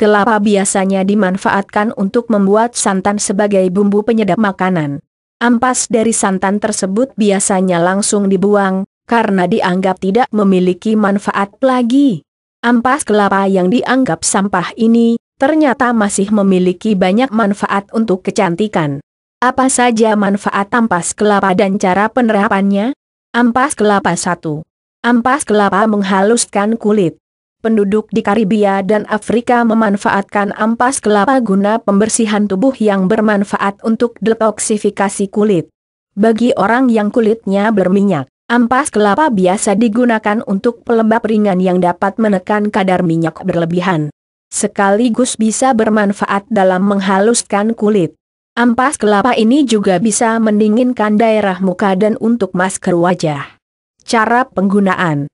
Kelapa biasanya dimanfaatkan untuk membuat santan sebagai bumbu penyedap makanan. Ampas dari santan tersebut biasanya langsung dibuang, karena dianggap tidak memiliki manfaat lagi. Ampas kelapa yang dianggap sampah ini, ternyata masih memiliki banyak manfaat untuk kecantikan. Apa saja manfaat ampas kelapa dan cara penerapannya? Ampas kelapa 1. Ampas kelapa menghaluskan kulit. Penduduk di Karibia dan Afrika memanfaatkan ampas kelapa guna pembersihan tubuh yang bermanfaat untuk detoksifikasi kulit. Bagi orang yang kulitnya berminyak, ampas kelapa biasa digunakan untuk pelembab ringan yang dapat menekan kadar minyak berlebihan. Sekaligus bisa bermanfaat dalam menghaluskan kulit. Ampas kelapa ini juga bisa mendinginkan daerah muka dan untuk masker wajah. Cara penggunaan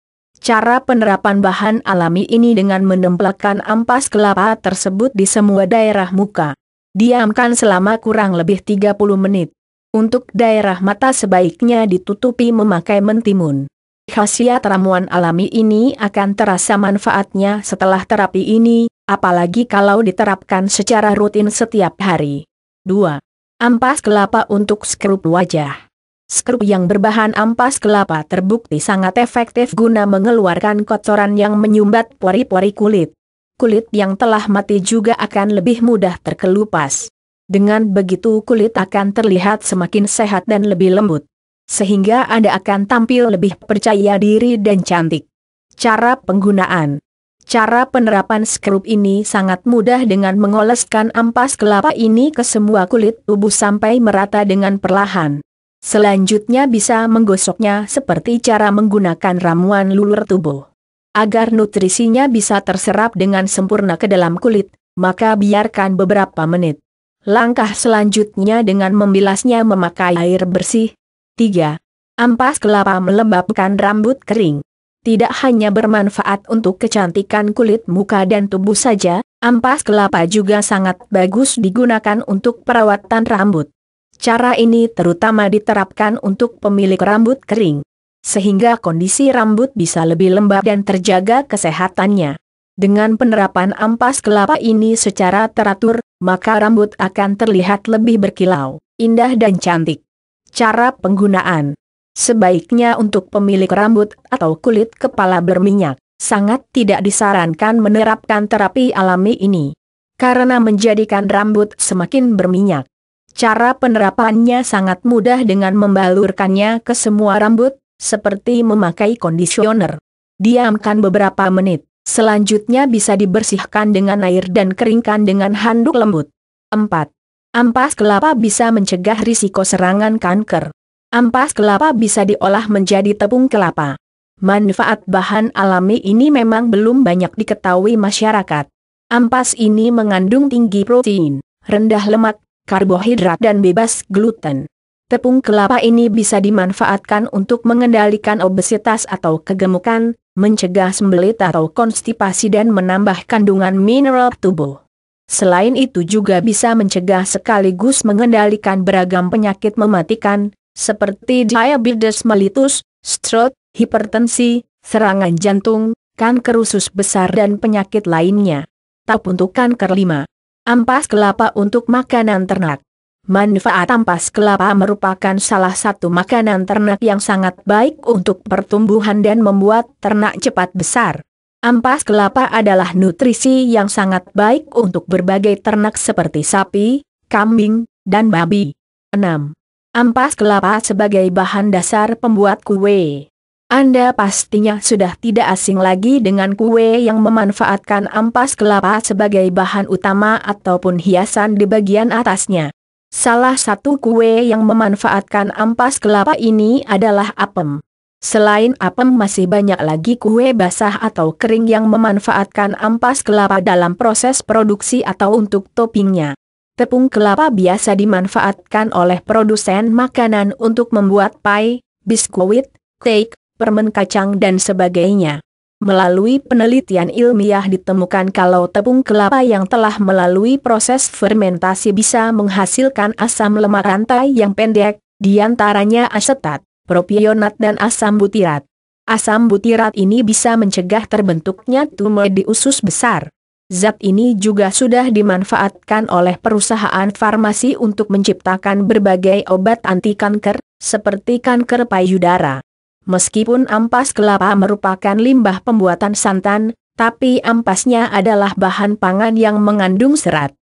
Cara penerapan bahan alami ini dengan menempelkan ampas kelapa tersebut di semua daerah muka. Diamkan selama kurang lebih 30 menit. Untuk daerah mata sebaiknya ditutupi memakai mentimun. Khasiat ramuan alami ini akan terasa manfaatnya setelah terapi ini, apalagi kalau diterapkan secara rutin setiap hari. 2. Ampas kelapa untuk skrup wajah. Skrup yang berbahan ampas kelapa terbukti sangat efektif guna mengeluarkan kotoran yang menyumbat pori-pori kulit. Kulit yang telah mati juga akan lebih mudah terkelupas. Dengan begitu kulit akan terlihat semakin sehat dan lebih lembut. Sehingga Anda akan tampil lebih percaya diri dan cantik. Cara penggunaan Cara penerapan skrup ini sangat mudah dengan mengoleskan ampas kelapa ini ke semua kulit tubuh sampai merata dengan perlahan. Selanjutnya bisa menggosoknya seperti cara menggunakan ramuan lulur tubuh. Agar nutrisinya bisa terserap dengan sempurna ke dalam kulit, maka biarkan beberapa menit. Langkah selanjutnya dengan membilasnya memakai air bersih. 3. Ampas kelapa melembabkan rambut kering. Tidak hanya bermanfaat untuk kecantikan kulit muka dan tubuh saja, ampas kelapa juga sangat bagus digunakan untuk perawatan rambut. Cara ini terutama diterapkan untuk pemilik rambut kering. Sehingga kondisi rambut bisa lebih lembab dan terjaga kesehatannya. Dengan penerapan ampas kelapa ini secara teratur, maka rambut akan terlihat lebih berkilau, indah dan cantik. Cara penggunaan Sebaiknya untuk pemilik rambut atau kulit kepala berminyak, sangat tidak disarankan menerapkan terapi alami ini. Karena menjadikan rambut semakin berminyak. Cara penerapannya sangat mudah dengan membalurkannya ke semua rambut, seperti memakai kondisioner. Diamkan beberapa menit, selanjutnya bisa dibersihkan dengan air dan keringkan dengan handuk lembut. 4. Ampas kelapa bisa mencegah risiko serangan kanker. Ampas kelapa bisa diolah menjadi tepung kelapa. Manfaat bahan alami ini memang belum banyak diketahui masyarakat. Ampas ini mengandung tinggi protein, rendah lemak karbohidrat dan bebas gluten. Tepung kelapa ini bisa dimanfaatkan untuk mengendalikan obesitas atau kegemukan, mencegah sembelit atau konstipasi dan menambah kandungan mineral tubuh. Selain itu juga bisa mencegah sekaligus mengendalikan beragam penyakit mematikan, seperti diabetes mellitus, stroke, hipertensi, serangan jantung, kanker usus besar dan penyakit lainnya. Tak untuk kanker 5. Ampas kelapa untuk makanan ternak. Manfaat ampas kelapa merupakan salah satu makanan ternak yang sangat baik untuk pertumbuhan dan membuat ternak cepat besar. Ampas kelapa adalah nutrisi yang sangat baik untuk berbagai ternak seperti sapi, kambing, dan babi. 6. Ampas kelapa sebagai bahan dasar pembuat kue. Anda pastinya sudah tidak asing lagi dengan kue yang memanfaatkan ampas kelapa sebagai bahan utama ataupun hiasan di bagian atasnya. Salah satu kue yang memanfaatkan ampas kelapa ini adalah apem. Selain apem masih banyak lagi kue basah atau kering yang memanfaatkan ampas kelapa dalam proses produksi atau untuk toppingnya. Tepung kelapa biasa dimanfaatkan oleh produsen makanan untuk membuat pie, biskuit, cake, permen kacang dan sebagainya. Melalui penelitian ilmiah ditemukan kalau tepung kelapa yang telah melalui proses fermentasi bisa menghasilkan asam lemak rantai yang pendek, diantaranya asetat, propionat dan asam butirat. Asam butirat ini bisa mencegah terbentuknya tumor di usus besar. Zat ini juga sudah dimanfaatkan oleh perusahaan farmasi untuk menciptakan berbagai obat anti kanker, seperti kanker payudara. Meskipun ampas kelapa merupakan limbah pembuatan santan, tapi ampasnya adalah bahan pangan yang mengandung serat.